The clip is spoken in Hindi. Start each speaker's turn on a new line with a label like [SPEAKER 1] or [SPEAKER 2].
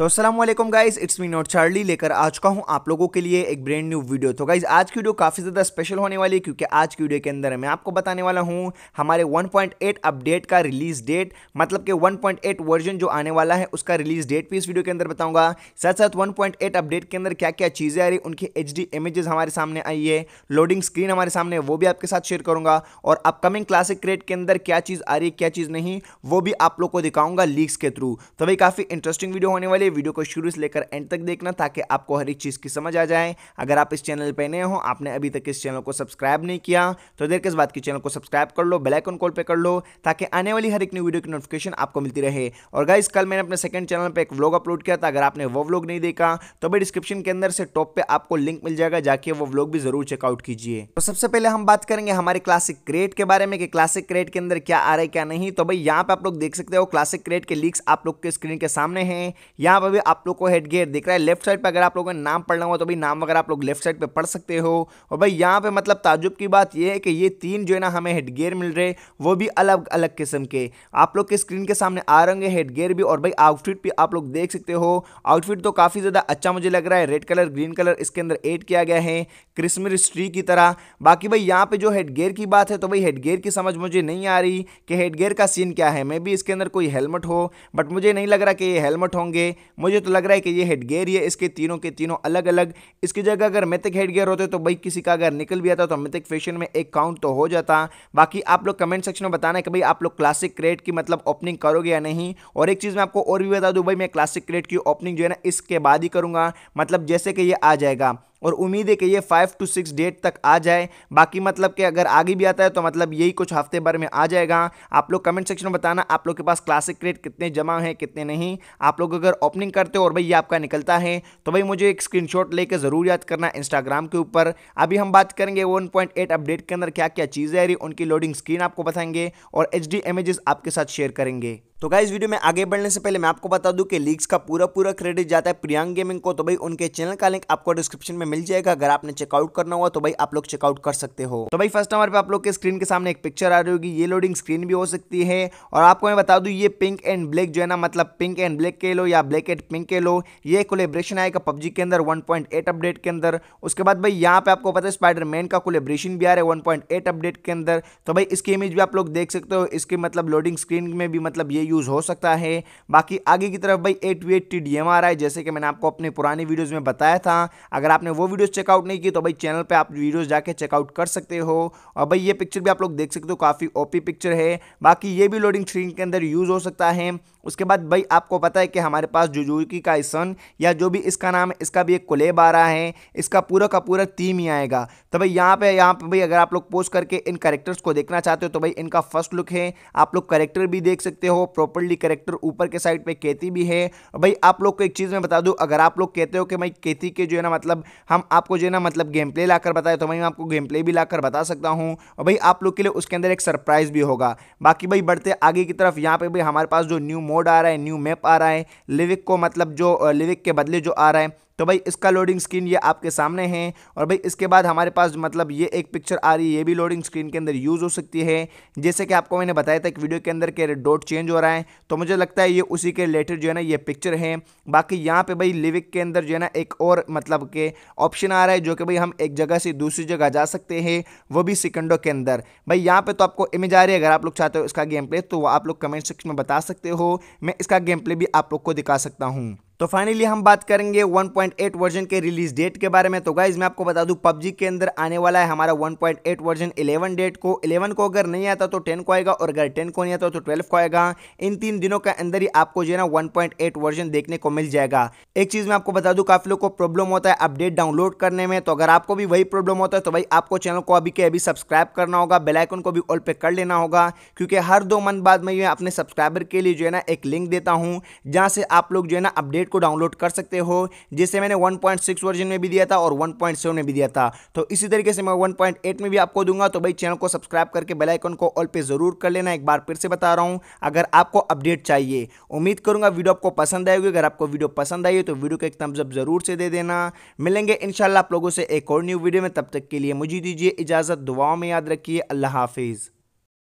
[SPEAKER 1] तो असलम guys it's me not Charlie लेकर आ चुका हूँ आप लोगों के लिए एक ब्रांड न्यू वीडियो तो गाइज आज की वीडियो काफ़ी ज़्यादा स्पेशल होने वाली है क्योंकि आज की वीडियो के अंदर मैं आपको बताने वाला हूँ हमारे 1.8 अपडेट का रिलीज़ डेट मतलब कि 1.8 वर्जन जो आने वाला है उसका रिलीज़ डेट भी इस वीडियो के अंदर बताऊँगा साथ साथ वन अपडेट के अंदर क्या क्या चीज़ें आ रही उनकी एच इमेजेस हमारे सामने आई है लोडिंग स्क्रीन हमारे सामने वो भी आपके साथ शेयर करूँगा और अपकमिंग क्लासिक क्रेड के अंदर क्या चीज़ आ रही है क्या चीज़ नहीं वो भी आप लोग को दिखाऊँगा लीक्स के थ्रू तो भाई काफ़ी इंटरेस्टिंग वीडियो होने वाली इसलिए वीडियो को शुरू से लेकर एंड तक देखना ताकि आपको हर एक चीज़ की समझ आ जाए अगर आप इस चैनल पर नए हो आपने अभी तक इस चैनल को सब्सक्राइब नहीं किया तो देर किस बात की चैनल को सब्सक्राइब कर लो बेलाइकन कॉल पर कर लो ताकि आने वाली हर एक न्यू वीडियो की नोटिफिकेशन आपको मिलती रहे और गाइस कल मैंने अपने सेकंड चैनल पर एक व्लॉग अपलोड किया था अगर आपने वो व्लॉग नहीं देखा तो भाई डिस्क्रिप्शन के अंदर से टॉप पे आपको लिंक मिल जाएगा जाके वो व्लॉग भी जरूर चेकआउट कीजिए तो सबसे पहले हम बात करेंगे हमारे क्लासिक क्रेट के बारे में कि क्लासिक क्रेट के अंदर क्या आ रहा है क्या नहीं तो भाई यहाँ पे आप लोग देख सकते हो क्लासिक क्रेट के लीक्स आप लोग के स्क्रीन के सामने हैं यहाँ यहाँ पर भी आप लोग को हेड गेयर दिख रहा है लेफ्ट साइड पर अगर आप लोगों ने नाम पढ़ना हो तो भी नाम वगैरह आप लोग लेफ्ट साइड पर पढ़ सकते हो और भाई यहाँ पर मतलब ताजुब की बात यह है कि ये तीन जो है ना हमें हेड गेयर मिल रहे वो भी अलग अलग किस्म के आप लोग के स्क्रीन के सामने आ रहे हेडगेयर हेड गेयर भी और भाई आउटफिट भी आप लोग देख सकते हो आउटफिट तो काफ़ी ज़्यादा अच्छा मुझे लग रहा है रेड कलर ग्रीन कलर इसके अंदर एड किया गया है क्रिसमस ट्री की तरह बाकी भाई यहाँ पे जो हेड गेयर की बात है तो भाई हेड गेयर की समझ मुझे नहीं आ रही कि हेड गेयर का सीन क्या है मे भी इसके अंदर कोई हेलमेट हो बट मुझे नहीं लग रहा कि ये हेलमेट होंगे मुझे तो लग रहा है कि ये हेड गेयर ही है इसके तीनों के तीनों अलग अलग इसकी जगह अगर मिथिक हेड गेयर होते तो भाई किसी का अगर निकल भी आता तो मिथिक फैशन में एक काउंट तो हो जाता बाकी आप लोग कमेंट सेक्शन में बताना है कि भाई आप लोग क्लासिक क्रेट की मतलब ओपनिंग करोगे या नहीं और एक चीज़ मैं आपको और भी बता दूँ भाई मैं क्लासिक क्रेट की ओपनिंग जो है ना इसके बाद ही करूँगा मतलब जैसे कि ये आ जाएगा और उम्मीद है कि ये फाइव टू सिक्स डेट तक आ जाए बाकी मतलब कि अगर आगे भी आता है तो मतलब यही कुछ हफ्ते भर में आ जाएगा आप लोग कमेंट सेक्शन में बताना आप लोग के पास क्लासिक क्रेड कितने जमा हैं कितने नहीं आप लोग अगर ओपनिंग करते हो और भाई ये आपका निकलता है तो भाई मुझे एक स्क्रीन लेकर ज़रूर याद करना इंस्टाग्राम के ऊपर अभी हम बात करेंगे वन अपडेट के अंदर क्या क्या चीज़ें आ रही उनकी लोडिंग स्क्रीन आपको बताएंगे और एच डी इमेजेस आपके साथ शेयर करेंगे तो इस वीडियो में आगे बढ़ने से पहले मैं आपको बता दूं कि लीग्स का पूरा पूरा क्रेडिट जाता है प्रियांक गेमिंग को तो भाई उनके चैनल का लिंक आपको डिस्क्रिप्शन में मिल जाएगा अगर आपने चेकआउट करना हुआ तो भाई आप लोग चेकआउट कर सकते हो तो भाई फर्स्ट नंबर पर आप लोग के स्क्रीन के सामने एक पिक्चर आ रही होगी ये लोडिंग स्क्रीन भी हो सकती है और आपको मैं बता दूँ ये पिंक एंड ब्लैक जो है ना मतलब पिंक एंड ब्लैक के लो या ब्लैक एंड पिंक के लो ये कोलेब्रेशन आएगा पब्जी के अंदर वन अपडेट के अंदर उसके बाद भाई यहाँ पे आपको पता है स्पाइडर का कोलेब्रेशन भी आ रहा है वन अपडेट के अंदर तो भाई इसकी इमेज भी आप लोग देख सकते हो इसके मतलब लोडिंग स्क्रीन में भी मतलब ये यूज़ हो सकता है बाकी आगे की तरफ भाई eight V eight T D M जैसे कि मैंने आपको अपने पुराने वीडियोज़ में बताया था अगर आपने वो वीडियोज़ चेकआउट नहीं की तो भाई चैनल पर आप वीडियोज़ जाके चेकआउट कर सकते हो और भाई ये पिक्चर भी आप लोग देख सकते हो काफ़ी ओपी पिक्चर है बाकी ये भी लोडिंग स्क्रीन के अंदर यूज़ हो सकता है उसके बाद भाई आपको पता है कि हमारे पास जुजुकी का सन या जो भी इसका नाम है इसका भी एक कोलेब आ रहा है इसका पूरा का पूरा थीम ही आएगा तो भाई यहाँ पे यहाँ पे भाई अगर आप लोग पोस्ट करके इन करेक्टर्स को देखना चाहते हो तो भाई इनका फर्स्ट लुक है आप लोग करेक्टर भी देख सकते हो प्रॉपरली करेक्टर ऊपर के साइड पे केती भी है भाई आप लोग को एक चीज़ मैं बता दूँ अगर आप लोग कहते हो कि भाई केती के जो है ना मतलब हम आपको जो है ना मतलब गेम प्ले कर बताए तो भाई मैं आपको गेम प्ले भी कर बता सकता हूँ और भाई आप लोग के लिए उसके अंदर एक सरप्राइज़ भी होगा बाकी भाई बढ़ते आगे की तरफ यहाँ पर भाई हमारे पास जो न्यू मोड आ रहा है न्यू मैप आ रहा है लिविक को मतलब जो लिविक के बदले जो आ रहा है तो भाई इसका लोडिंग स्क्रीन ये आपके सामने है और भाई इसके बाद हमारे पास मतलब ये एक पिक्चर आ रही है ये भी लोडिंग स्क्रीन के अंदर यूज़ हो सकती है जैसे कि आपको मैंने बताया था एक वीडियो के अंदर के डॉट चेंज हो रहा है तो मुझे लगता है ये उसी के रिलेटेड जो है ना ये पिक्चर है बाकी यहाँ पर भाई लिविक के अंदर जो है ना एक और मतलब के ऑप्शन आ रहा है जो कि भाई हम एक जगह से दूसरी जगह जा सकते हैं वो भी सिकंडो के अंदर भाई यहाँ पर तो आपको इमेज आ रही है अगर आप लोग चाहते हो इसका गेम प्ले तो आप लोग कमेंट सेक्शन में बता सकते हो मैं इसका गेम प्ले भी आप लोग को दिखा सकता हूँ तो फाइनली हम बात करेंगे 1.8 वर्जन के रिलीज डेट के बारे में तो गाइज मैं आपको बता दूं पबजी के अंदर आने वाला है हमारा 1.8 वर्जन 11 डेट को 11 को अगर नहीं आता तो 10 को आएगा और अगर 10 को नहीं आता तो 12 को आएगा इन तीन दिनों के अंदर ही आपको जो है ना 1.8 वर्जन देखने को मिल जाएगा एक चीज़ मैं आपको बता दूँ काफ़ी लोग को प्रॉब्लम होता है अपडेट डाउनलोड करने में तो अगर आपको भी वही प्रॉब्लम होता है तो भाई आपको चैनल को अभी के अभी सब्सक्राइब करना होगा बेलाइकन को भी ऑल पे कर लेना होगा क्योंकि हर दो मंथ बाद में अपने सब्सक्राइबर के लिए जो है ना एक लिंक देता हूँ जहाँ से आप लोग जो है ना अपडेट को डाउनलोड कर सकते हो जिसे मैंने 1.6 वर्जन में भी दिया था और 1.7 में भी दिया था तो इसी तरीके से मैं 1.8 में भी आपको दूंगा तो भाई चैनल को सब्सक्राइब करके बेलाइकन को ऑल पे ज़रूर कर लेना एक बार फिर से बता रहा हूँ अगर आपको अपडेट चाहिए उम्मीद करूंगा वीडियो आपको पसंद आएगी अगर आपको वीडियो पसंद आई तो वीडियो को एक तम्सअप ज़रूर से दे देना मिलेंगे इन आप लोगों से एक और न्यू वीडियो में तब तक के लिए मुझे दीजिए इजाज़त दुआओं में याद रखिए अल्लाह हाफिज़